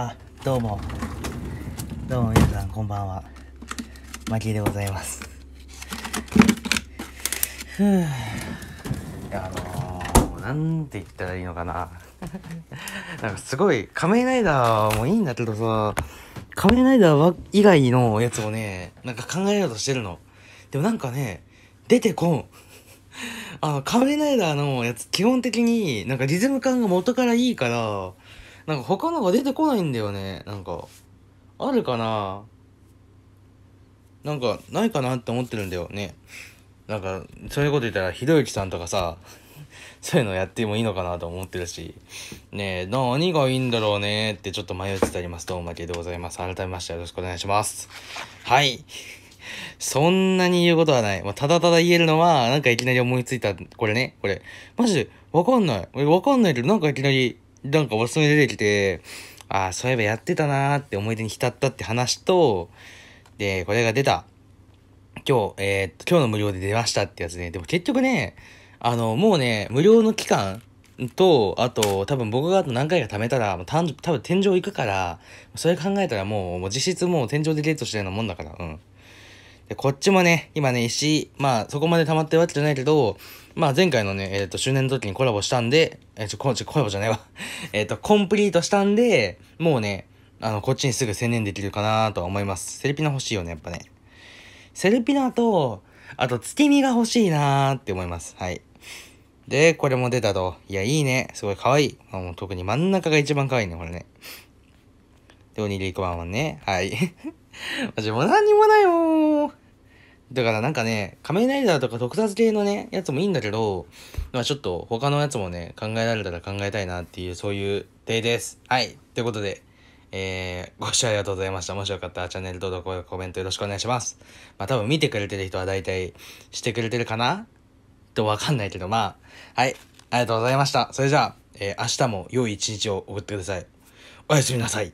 あ、どうも。どうも皆さん、こんばんは。マキでございます。ふぅ。あのー、なんて言ったらいいのかな。なんかすごい、仮面ライダーもいいんだけどさ、仮面ライダー以外のやつをね、なんか考えようとしてるの。でもなんかね、出てこん。あの、仮面ライダーのやつ、基本的になんかリズム感が元からいいから、なんか他のが出てこないんだよね。なんか、あるかななんか、ないかなって思ってるんだよね。なんか、そういうこと言ったら、ひどゆきさんとかさ、そういうのやってもいいのかなと思ってるし、ねえ、何がいいんだろうねってちょっと迷ってたります。どうもありがとうございます。改めましてよろしくお願いします。はい。そんなに言うことはない。まあ、ただただ言えるのは、なんかいきなり思いついた、これね、これ。マジで、わかんない。俺わかんないけど、なんかいきなりなんか俺それ出てきて、ああ、そういえばやってたなーって思い出に浸ったって話と、で、これが出た。今日、えー、っと、今日の無料で出ましたってやつね。でも結局ね、あの、もうね、無料の期間と、あと、多分僕があと何回か貯めたら、もう多分天井行くから、それ考えたらもう、もう実質もう天井でデートしてるようなもんだから、うん。で、こっちもね、今ね、石、まあ、そこまで溜まってるわけじゃないけど、まあ前回のね、えっ、ー、と、周年の時にコラボしたんで、えー、ちょ、コラボじゃないわ えっと、コンプリートしたんで、もうね、あの、こっちにすぐ専念できるかなとは思います。セルピナ欲しいよね、やっぱね。セルピナと、あと、月見が欲しいなーって思います。はい。で、これも出たと。いや、いいね。すごい可愛い。もう特に真ん中が一番可愛いね、これね。で、おにぎりワンんはね。はい。マジもう何にもないよだからなんかね、仮面ライダーとか特撮系のね、やつもいいんだけど、まあちょっと他のやつもね、考えられたら考えたいなっていう、そういう手です。はい。ということで、えー、ご視聴ありがとうございました。もしよかったらチャンネル登録、やコメントよろしくお願いします。まあ多分見てくれてる人は大体してくれてるかなとわかんないけど、まあ、はい。ありがとうございました。それじゃあ、えー、明日も良い一日を送ってください。おやすみなさい。